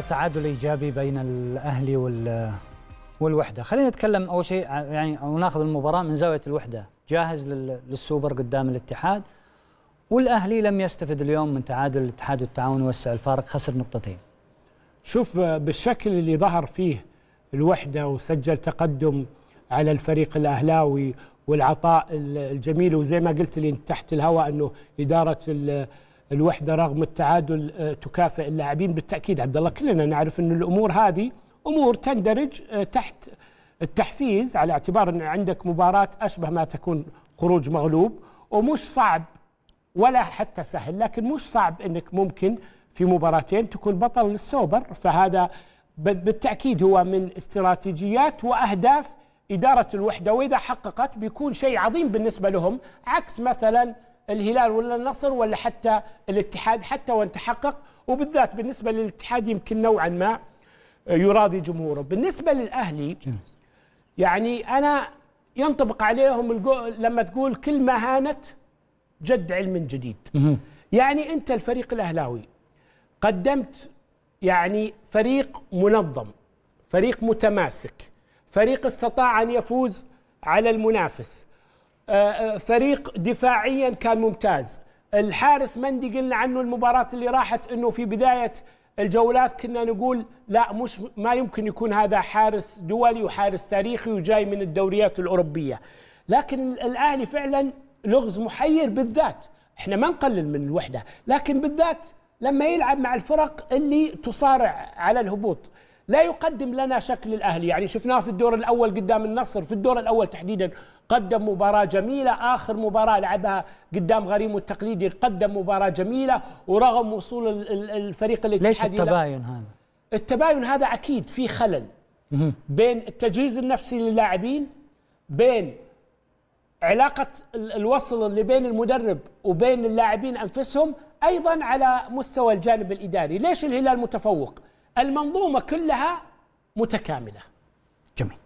تعادل ايجابي بين الاهلي وال والوحده خلينا نتكلم اول شيء يعني وناخذ المباراه من زاويه الوحده جاهز للسوبر قدام الاتحاد والاهلي لم يستفد اليوم من تعادل الاتحاد والتعاون يوسع الفارق خسر نقطتين شوف بالشكل اللي ظهر فيه الوحده وسجل تقدم على الفريق الاهلاوي والعطاء الجميل وزي ما قلت لي تحت الهواء انه اداره الوحده رغم التعادل آه، تكافئ اللاعبين بالتاكيد عبد الله كلنا نعرف ان الامور هذه امور تندرج آه، تحت التحفيز على اعتبار ان عندك مباراه اشبه ما تكون خروج مغلوب ومش صعب ولا حتى سهل لكن مش صعب انك ممكن في مباراتين تكون بطل للسوبر فهذا بالتاكيد هو من استراتيجيات واهداف اداره الوحده واذا حققت بيكون شيء عظيم بالنسبه لهم عكس مثلا الهلال ولا النصر ولا حتى الاتحاد حتى وان تحقق وبالذات بالنسبه للاتحاد يمكن نوعا ما يراضي جمهوره بالنسبه للاهلي يعني انا ينطبق عليهم لما تقول كل ما هانت جد علم جديد يعني انت الفريق الاهلاوي قدمت يعني فريق منظم فريق متماسك فريق استطاع ان يفوز على المنافس آه، آه، فريق دفاعيا كان ممتاز الحارس مندي قلنا عنه المباراة اللي راحت انه في بداية الجولات كنا نقول لا مش ما يمكن يكون هذا حارس دولي وحارس تاريخي وجاي من الدوريات الأوروبية لكن الأهلي فعلا لغز محير بالذات احنا ما نقلل من الوحدة لكن بالذات لما يلعب مع الفرق اللي تصارع على الهبوط لا يقدم لنا شكل الأهلي يعني شفناه في الدور الأول قدام النصر في الدور الأول تحديدا قدم مباراة جميلة آخر مباراة لعبها قدام غريم التقليدي قدم مباراة جميلة ورغم وصول الفريق الاتحادي ليش التباين هذا؟ التباين هذا أكيد في خلل بين التجهيز النفسي للاعبين بين علاقة الوصل اللي بين المدرب وبين اللاعبين أنفسهم أيضا على مستوى الجانب الإداري ليش الهلال متفوق؟ المنظومة كلها متكاملة جميل